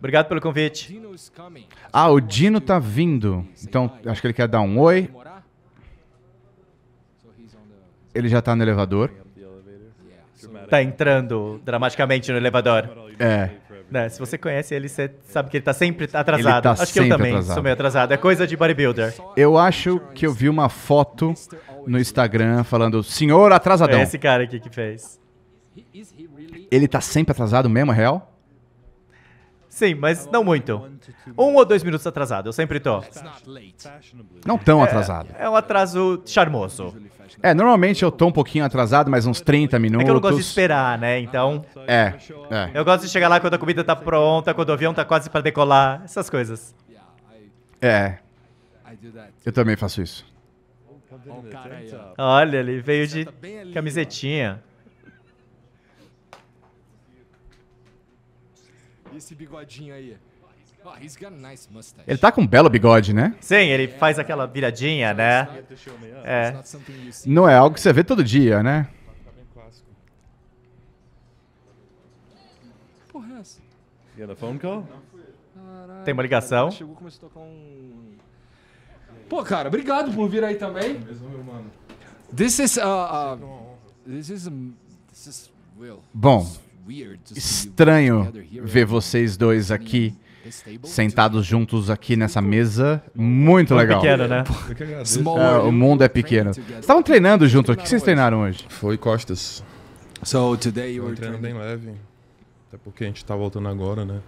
Obrigado pelo convite. Ah, o Dino tá vindo. Então, acho que ele quer dar um oi. Ele já tá no elevador. Tá entrando dramaticamente no elevador. É. Né, se você conhece ele, você sabe que ele tá sempre atrasado. Ele tá acho sempre que eu também atrasado. sou meio atrasado. É coisa de bodybuilder. Eu acho que eu vi uma foto no Instagram falando senhor atrasadão. É esse cara aqui que fez. Ele tá sempre atrasado mesmo, é real? Sim, mas não muito. Um ou dois minutos atrasado, eu sempre tô. Não tão é, atrasado. É, é um atraso charmoso. É, normalmente eu tô um pouquinho atrasado, mas uns 30 minutos. É que eu não gosto de esperar, né? Então. É, é. Eu gosto de chegar lá quando a comida tá pronta, quando o avião tá quase para decolar, essas coisas. É. Eu também faço isso. Olha, ele veio de tá camisetinha. Esse bigodinho aí. Oh, he's got a nice mustache. Ele tá com um belo bigode, né? Sim, ele faz aquela viradinha, né? É. Não é algo que você vê todo dia, né? Porra, é essa? Tem uma ligação. Chegou, começou a tocar um. Pô, cara, obrigado por vir aí também. É this is. Uh, uh, this is. Um, this is Will. Bom, estranho ver vocês dois aqui sentados juntos aqui nessa mesa. Muito legal. Pequeno, né? é, o mundo é pequeno. Vocês estavam treinando junto. O que vocês treinaram hoje? Foi costas. Então hoje you were treinando bem leve. Até porque a gente está voltando agora, né?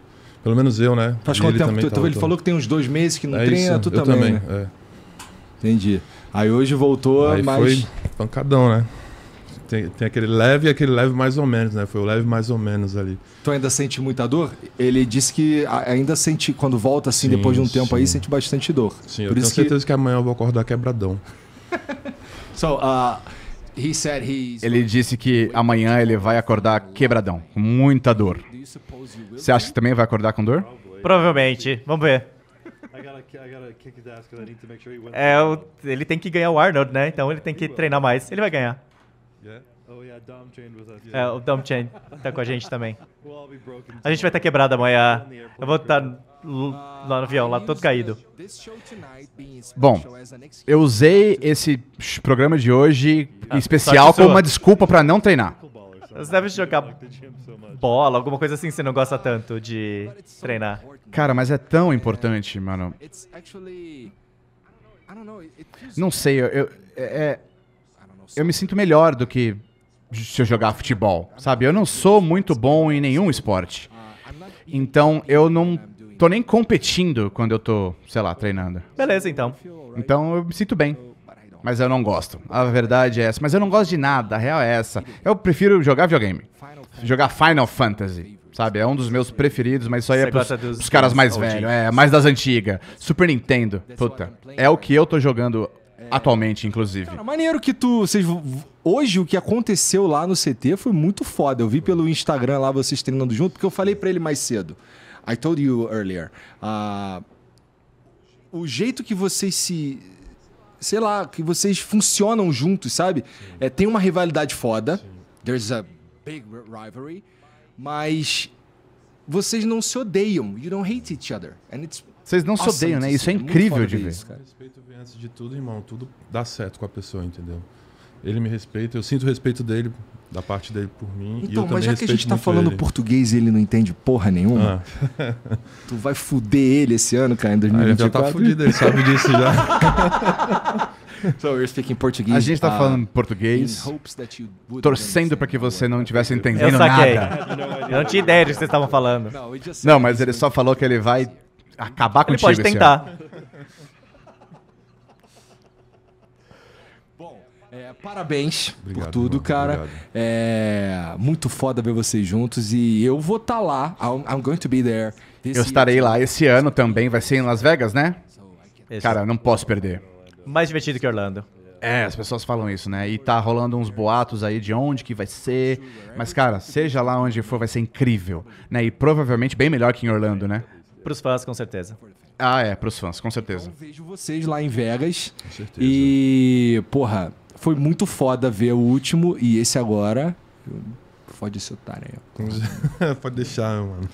Pelo menos eu, né? Faz quanto tempo? Tu, tá ele falou que tem uns dois meses que não é treina, isso. tu eu também. também né? é. Entendi. Aí hoje voltou, Aí mas. Foi pancadão, né? Tem, tem aquele leve e aquele leve mais ou menos, né? Foi o leve mais ou menos ali. Tu ainda sente muita dor? Ele disse que ainda sente, quando volta assim, sim, depois de um sim. tempo aí, sente bastante dor. Sim, Por eu tenho certeza que... que amanhã eu vou acordar quebradão. so, uh, he said he's... Ele disse que amanhã ele vai acordar quebradão, com muita dor. Você acha que também vai acordar com dor? Provavelmente. Vamos ver. É, ele tem que ganhar o Arnold, né? Então ele tem que treinar mais. Ele vai ganhar. É, o Dom Chain tá com a gente também. A gente vai estar tá quebrado amanhã. Eu vou estar tá lá no avião, lá todo caído. Bom, eu usei esse programa de hoje ah, especial como uma desculpa para não treinar. Você deve jogar bola, alguma coisa assim que você não gosta tanto de treinar. Cara, mas é tão importante, mano. Não sei, eu, eu, é, é eu me sinto melhor do que se eu jogar futebol, sabe? Eu não sou muito bom em nenhum esporte. Então eu não tô nem competindo quando eu tô, sei lá, treinando. Beleza, então. Então eu me sinto bem. Mas eu não gosto. A verdade é essa. Mas eu não gosto de nada. A real é essa. Eu prefiro jogar videogame. Jogar Final Fantasy. Sabe? É um dos meus preferidos, mas só é pros, dos, pros caras mais velhos. É, mais das antigas. Super Nintendo. Puta. É o que eu tô jogando Atualmente, inclusive. Cara, maneiro que tu. Vocês, hoje o que aconteceu lá no CT foi muito foda. Eu vi pelo Instagram lá vocês treinando junto, porque eu falei para ele mais cedo. I told you earlier. Uh, o jeito que vocês se. Sei lá, que vocês funcionam juntos, sabe? É, tem uma rivalidade foda. Sim. There's a big rivalry. Mas vocês não se odeiam. You don't hate each other. And it's vocês não Nossa, se odeiam, né? Isso é, é incrível de ver. Isso, cara. Respeito vem antes de tudo, irmão. Tudo dá certo com a pessoa, entendeu? Ele me respeita, eu sinto o respeito dele, da parte dele por mim. Então, mas já que a gente tá falando ele. português e ele não entende porra nenhuma, ah. tu vai fuder ele esse ano, cara, em 2024? Ah, ele já tá fudido, ele sabe disso já. so we're speaking português. A gente tá uh, falando português, torcendo para que você não estivesse entendendo nada. Eu não tinha ideia do que vocês estavam falando. Não, mas ele só falou que ele vai acabar com Ele pode tentar. É, parabéns obrigado, por tudo, mano, cara. Obrigado. É muito foda ver vocês juntos e eu vou estar tá lá. I'm, I'm, going to be there. Esse eu estarei lá esse ano também. Vai ser em Las Vegas, né? Esse. Cara, não posso perder. Mais divertido que Orlando. É, as pessoas falam isso, né? E tá rolando uns boatos aí de onde que vai ser. Mas, cara, seja lá onde for, vai ser incrível. Né? E provavelmente bem melhor que em Orlando, né? Pros fãs, com certeza. Ah, é, pros fãs, com certeza. Então, vejo vocês lá em Vegas. Com certeza. E, porra, foi muito foda ver o último e esse agora. Pode esse otário aí. Pode deixar, mano.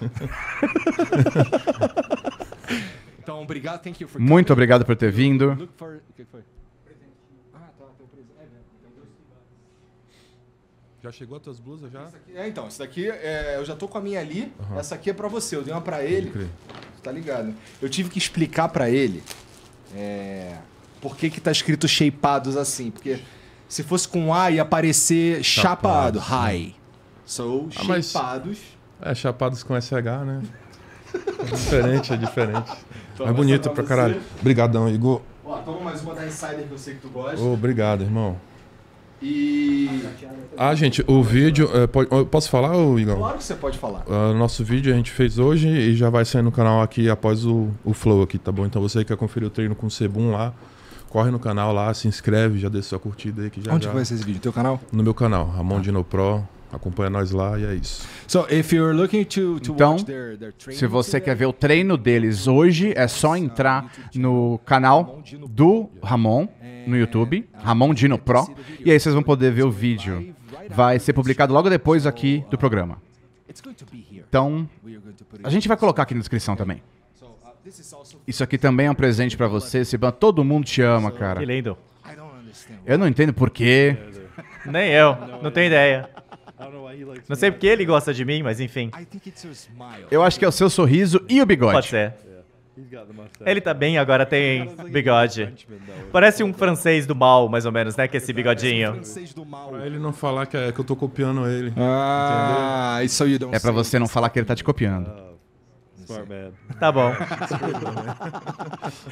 então, obrigado. Thank you for muito obrigado por ter vindo. O que foi? Ah, tá, teu presente. É, né? tem dois já chegou as tuas blusas já? Aqui, é, então, essa daqui é, eu já tô com a minha ali, uhum. essa aqui é pra você, eu dei uma pra ele. Você Tá ligado? Eu tive que explicar pra ele é, por que que tá escrito shapeados assim, porque se fosse com A ia aparecer chapado, chapado high. Né? ah, shapeados. É, chapados com SH, né? É diferente, é diferente. Toma, então, é bonito pra, pra caralho. Obrigadão, Igor. Ó, toma mais uma da Insider que eu sei que tu gosta. Ô, obrigado, irmão. E. Ah, gente, o vídeo. É, pode, posso falar, ou, Igor? Claro que você pode falar. Uh, nosso vídeo a gente fez hoje e já vai sair no canal aqui após o, o Flow aqui, tá bom? Então você que quer conferir o treino com o Sebum lá, corre no canal lá, se inscreve, já deixa sua curtida aí que já. Onde já... vai ser esse vídeo? Teu canal? No meu canal, Ramon ah. Dino Pro. Acompanha nós lá e é isso. So, to, to então, their, their se você quer ver o treino deles hoje, é só entrar no canal do Ramon no YouTube, Ramon Dino Pro, e aí vocês vão poder ver o vídeo. Vai ser publicado logo depois aqui do programa. Então, a gente vai colocar aqui na descrição também. Uh, isso aqui também é um presente para você, Siban. Todo mundo te ama, cara. Que lindo. Eu não entendo por quê. Nem eu, não tenho ideia. Não sei porque ele gosta de mim, mas enfim. Eu acho que é o seu sorriso e o bigode. Pode ser. Ele tá bem, agora tem bigode. Parece um francês do mal, mais ou menos, né? Que esse bigodinho. Pra ele não falar é, que, eu tô copiando ele. Ah, isso aí. É pra você não falar que ele tá te copiando. Oh, tá bom.